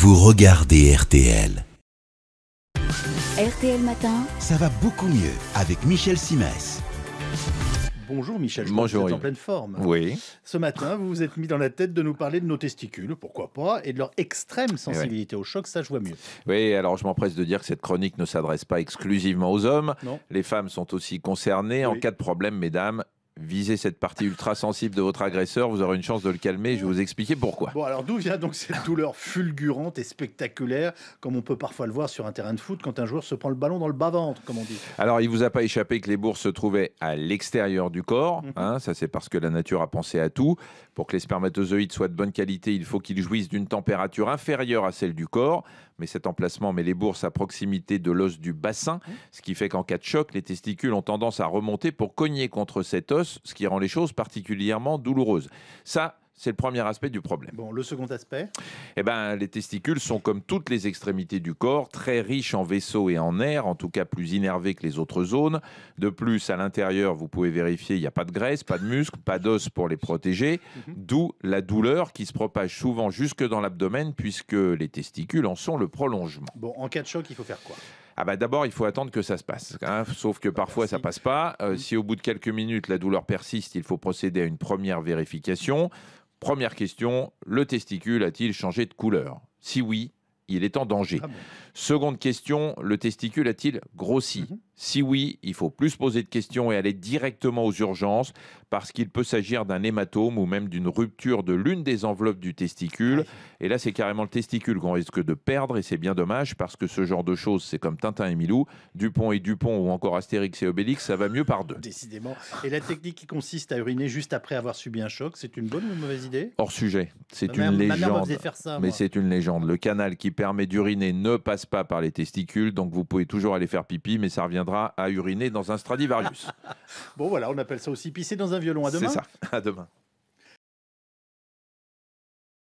vous regardez RTL. RTL Matin. Ça va beaucoup mieux avec Michel Simès. Bonjour Michel, je Bonjour, vous êtes en pleine forme. Oui. Ce matin, vous vous êtes mis dans la tête de nous parler de nos testicules, pourquoi pas, et de leur extrême sensibilité au choc, ça je vois mieux. Oui, alors je m'empresse de dire que cette chronique ne s'adresse pas exclusivement aux hommes. Les femmes sont aussi concernées. En cas de problème, mesdames, viser cette partie ultra sensible de votre agresseur, vous aurez une chance de le calmer. Je vais vous expliquer pourquoi. Bon, alors d'où vient donc cette douleur fulgurante et spectaculaire, comme on peut parfois le voir sur un terrain de foot quand un joueur se prend le ballon dans le bas-ventre, comme on dit Alors, il vous a pas échappé que les bourses se trouvaient à l'extérieur du corps. Mhm. Hein, ça, c'est parce que la nature a pensé à tout. Pour que les spermatozoïdes soient de bonne qualité, il faut qu'ils jouissent d'une température inférieure à celle du corps. Mais cet emplacement met les bourses à proximité de l'os du bassin, mhm. ce qui fait qu'en cas de choc, les testicules ont tendance à remonter pour cogner contre cet os ce qui rend les choses particulièrement douloureuses. Ça, c'est le premier aspect du problème. le second aspect Eh ben, les testicules sont comme toutes les extrémités du corps, très riches en vaisseaux et en air, en tout cas plus innervés que les autres zones. De plus, à l'intérieur, vous pouvez vérifier, il n'y a pas de graisse, pas de muscles, pas d'os pour les protéger, mhm. d'où la douleur qui se propage souvent jusque dans l'abdomen, puisque les testicules en sont le prolongement. Bon, en cas de choc, il faut faire quoi ah bah, d'abord, il faut attendre que ça se passe. Hein. sauf que parfois, ça ça passe pas. Euh, mm-hmm. si au bout de quelques minutes, la douleur persiste, il faut procéder à une première vérification. Première question, le testicule a-t-il changé de couleur Si oui, il est en danger. Ah Seconde question, le testicule a-t-il grossi mm-hmm. Si oui, il faut plus poser de questions et aller directement aux urgences parce qu'il peut s'agir d'un hématome ou même d'une rupture de l'une des enveloppes du testicule. Et là, c'est carrément le testicule qu'on risque de perdre et c'est bien dommage parce que ce genre de choses, c'est comme Tintin et Milou, Dupont et Dupont ou encore Astérix et Obélix, ça va mieux par deux. Décidément. Et la technique qui consiste à uriner juste après avoir subi un choc, c'est une bonne ou une mauvaise idée Hors sujet. C'est une légende. mais c'est une légende. Le canal qui permet d'uriner ne passe pas par les testicules, donc vous pouvez toujours aller faire pipi, mais ça reviendra à uriner dans un Stradivarius. bon, voilà, on appelle ça aussi pisser dans un violon. À demain. C'est ça, à demain.